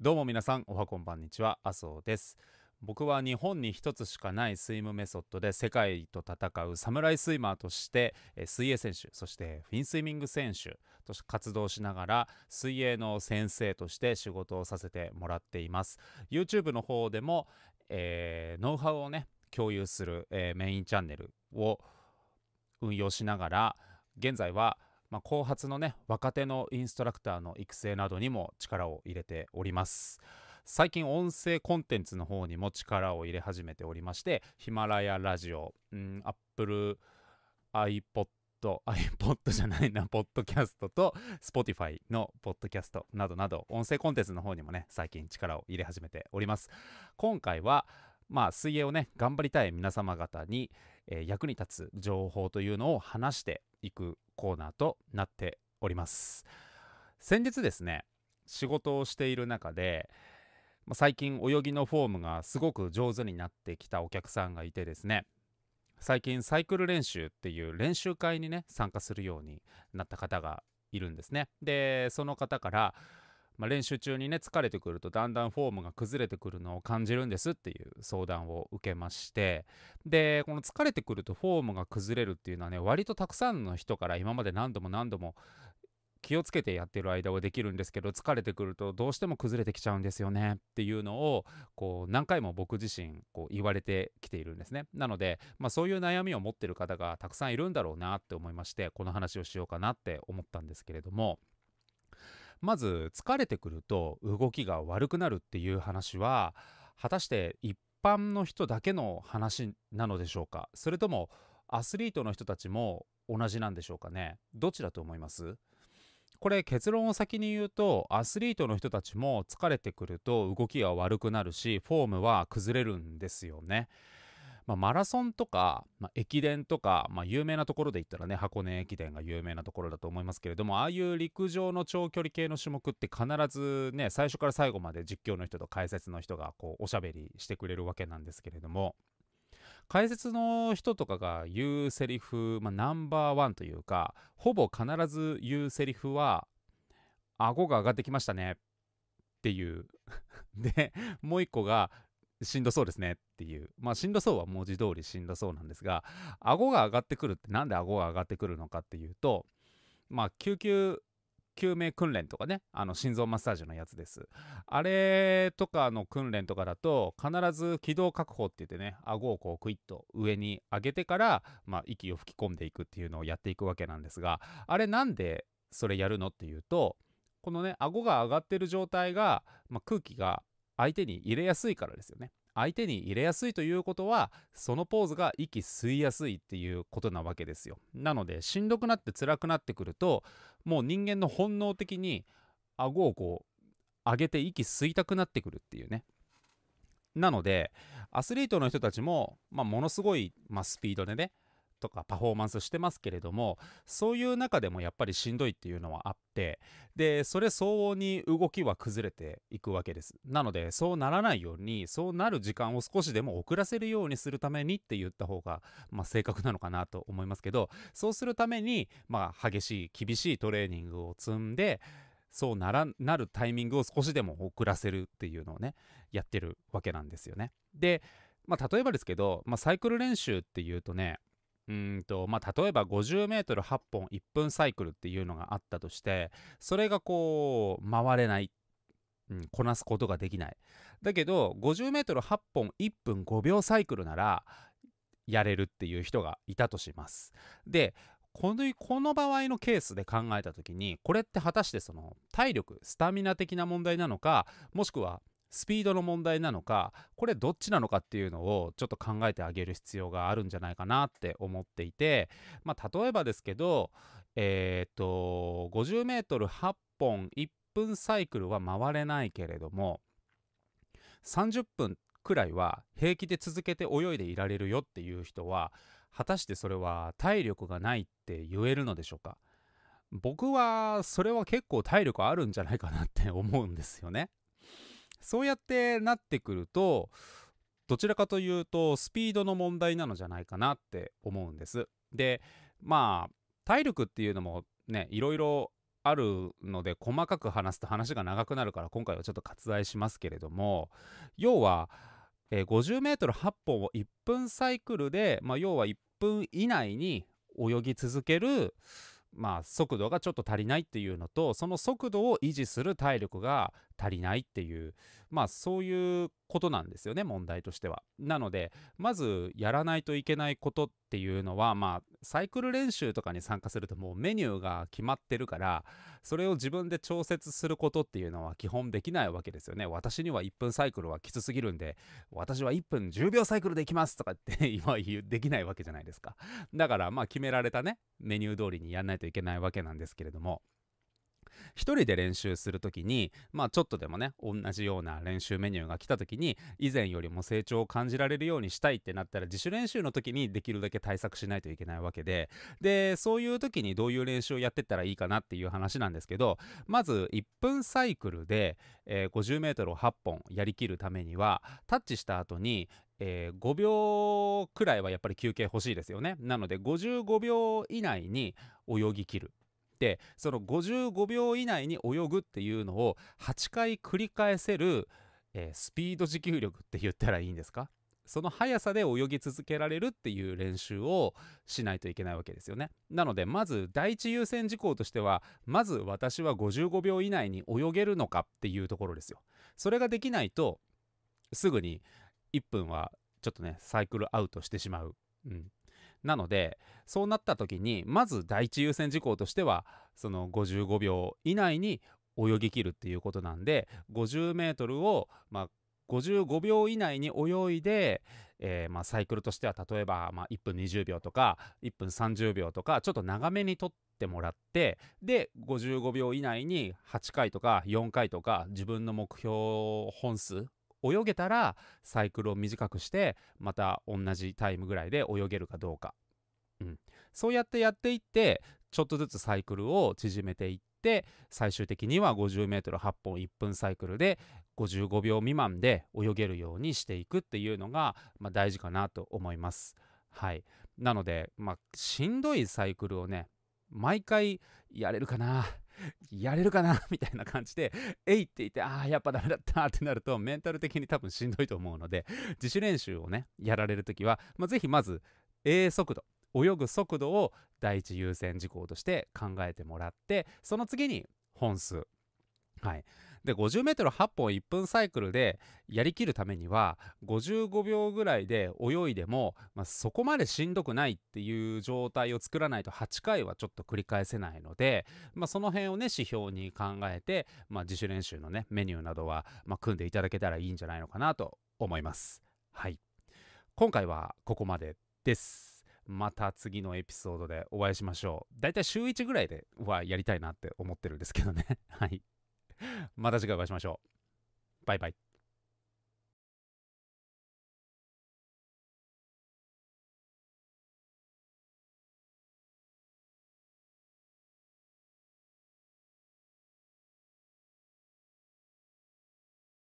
どうも皆さん、おはこんばんにちは、麻生です。僕は日本に一つしかないスイムメソッドで世界と戦うサムライスイマーとして水泳選手そしてフィンスイミング選手として活動しながら水泳の先生として仕事をさせてもらっています YouTube の方でも、えー、ノウハウをね共有する、えー、メインチャンネルを運用しながら現在はまあ、後発のね若手のインストラクターの育成などにも力を入れております最近音声コンテンツの方にも力を入れ始めておりましてヒマラヤラジオ、ん、Apple iPod iPod じゃないな、ポッドキャストと Spotify のポッドキャストなどなど、音声コンテンツの方にもね、最近力を入れ始めております。今回は、まあ、水泳をね、頑張りたい皆様方に、えー、役に立つ情報というのを話していくコーナーとなっております先日ですね仕事をしている中で最近泳ぎのフォームがすごく上手になってきたお客さんがいてですね最近サイクル練習っていう練習会にね参加するようになった方がいるんですねでその方からまあ、練習中にね疲れてくるとだんだんフォームが崩れてくるのを感じるんですっていう相談を受けましてでこの疲れてくるとフォームが崩れるっていうのはね割とたくさんの人から今まで何度も何度も気をつけてやってる間はできるんですけど疲れてくるとどうしても崩れてきちゃうんですよねっていうのをこう何回も僕自身こう言われてきているんですねなので、まあ、そういう悩みを持ってる方がたくさんいるんだろうなって思いましてこの話をしようかなって思ったんですけれども。まず疲れてくると動きが悪くなるっていう話は果たして一般の人だけの話なのでしょうかそれともアスリートの人たちも同じなんでしょうかねどちらと思いますこれ結論を先に言うとアスリートの人たちも疲れてくると動きが悪くなるしフォームは崩れるんですよね。まあ、マラソンとか、まあ、駅伝とか、まあ、有名なところで言ったらね箱根駅伝が有名なところだと思いますけれどもああいう陸上の長距離系の種目って必ずね最初から最後まで実況の人と解説の人がこうおしゃべりしてくれるわけなんですけれども解説の人とかが言うセリフ、まあ、ナンバーワンというかほぼ必ず言うセリフは「顎が上がってきましたね」っていう でもう一個がしんどそうですねっていう。まあしんどそうは文字通りしんどそうなんですが、顎が上がってくるって何で顎が上がってくるのかっていうと、まあ救急救命訓練とかね、あの心臓マッサージのやつです。あれとかの訓練とかだと、必ず軌道確保って言ってね、顎をこうクイッと上に上げてから、まあ、息を吹き込んでいくっていうのをやっていくわけなんですが、あれなんでそれやるのっていうと、このね、顎が上がってる状態が、まあ、空気が相手に入れやすいからですよね相手に入れやすいということはそのポーズが息吸いやすいっていうことなわけですよなのでしんどくなって辛くなってくるともう人間の本能的に顎をこう上げて息吸いたくなってくるっていうねなのでアスリートの人たちも、まあ、ものすごい、まあ、スピードでねとかパフォーマンスしてますけれどもそういう中でもやっぱりしんどいっていうのはあってでそれ相応に動きは崩れていくわけですなのでそうならないようにそうなる時間を少しでも遅らせるようにするためにって言った方が、まあ、正確なのかなと思いますけどそうするために、まあ、激しい厳しいトレーニングを積んでそうならなるタイミングを少しでも遅らせるっていうのをねやってるわけなんですよね。で、まあ、例えばですけど、まあ、サイクル練習っていうとねうんとまあ、例えば 50m8 本1分サイクルっていうのがあったとしてそれがこう回れない、うん、こなすことができないだけど 50m8 本1分5秒サイクルならやれるっていう人がいたとしますでこのこの場合のケースで考えた時にこれって果たしてその体力スタミナ的な問題なのかもしくはスピードの問題なのかこれどっちなのかっていうのをちょっと考えてあげる必要があるんじゃないかなって思っていて、まあ、例えばですけどえー、っと 50m8 本1分サイクルは回れないけれども30分くらいは平気で続けて泳いでいられるよっていう人は果たしてそれは体力がないって言えるのでしょうか僕はそれは結構体力あるんじゃないかなって思うんですよね。そうやってなってくるとどちらかというとスピードの問題なのじゃないかなって思うんです。でまあ体力っていうのもねいろいろあるので細かく話すと話が長くなるから今回はちょっと割愛しますけれども要は、えー、50m8 本を1分サイクルで、まあ、要は1分以内に泳ぎ続ける、まあ、速度がちょっと足りないっていうのとその速度を維持する体力が足りないっていう、まあそういうことなんですよね、問題としては。なので、まずやらないといけないことっていうのは、まあサイクル練習とかに参加するともうメニューが決まってるから、それを自分で調節することっていうのは基本できないわけですよね。私には1分サイクルはきつすぎるんで、私は1分10秒サイクルでいきますとかって 今言う、できないわけじゃないですか。だからまあ決められたね、メニュー通りにやんないといけないわけなんですけれども。1人で練習する時にまあちょっとでもね同じような練習メニューが来た時に以前よりも成長を感じられるようにしたいってなったら自主練習の時にできるだけ対策しないといけないわけででそういう時にどういう練習をやってったらいいかなっていう話なんですけどまず1分サイクルで、えー、50m を8本やりきるためにはタッチした後にえー、5秒くらいはやっぱり休憩欲しいですよね。なので55秒以内に泳ぎ切るてその55秒以内に泳ぐっていうのを8回繰り返せる、えー、スピード持久力って言ったらいいんですかその速さで泳ぎ続けられるっていう練習をしないといけないわけですよね。なのでまず第一優先事項としてはまず私は55秒以内に泳げるのかっていうところですよ。それができないとすぐに1分はちょっとねサイクルアウトしてしまう。うん、なのでそうなった時にまず第一優先事項としてはその55秒以内に泳ぎ切るっていうことなんで 50m をまあ55秒以内に泳いで、えーまあ、サイクルとしては例えば、まあ、1分20秒とか1分30秒とかちょっと長めにとってもらってで55秒以内に8回とか4回とか自分の目標本数泳げたらサイクルを短くしてまた同じタイムぐらいで泳げるかどうか、うん、そうやってやっていってちょっとずつサイクルを縮めていって最終的には 50m8 本1分サイクルで55秒未満で泳げるようにしていくっていうのが、まあ、大事かなと思います。はい、なので、まあ、しんどいサイクルをね毎回やれるかなやれるかなみたいな感じで、えいって言って、ああ、やっぱダメだったってなると、メンタル的に多分しんどいと思うので、自主練習をね、やられるときは、まあ、ぜひまず、A 速度、泳ぐ速度を第一優先事項として考えてもらって、その次に本数。はい。で、50メートル8本1分サイクルでやりきるためには、55秒ぐらいで泳いでも、まあ、そこまでしんどくないっていう状態を作らないと8回はちょっと繰り返せないので、まあ、その辺をね、指標に考えて、まあ、自主練習のね、メニューなどは、ま組んでいただけたらいいんじゃないのかなと思います。はい。今回はここまでです。また次のエピソードでお会いしましょう。だいたい週1ぐらいではやりたいなって思ってるんですけどね。はい。また次回お会いしましょう。バイバイ。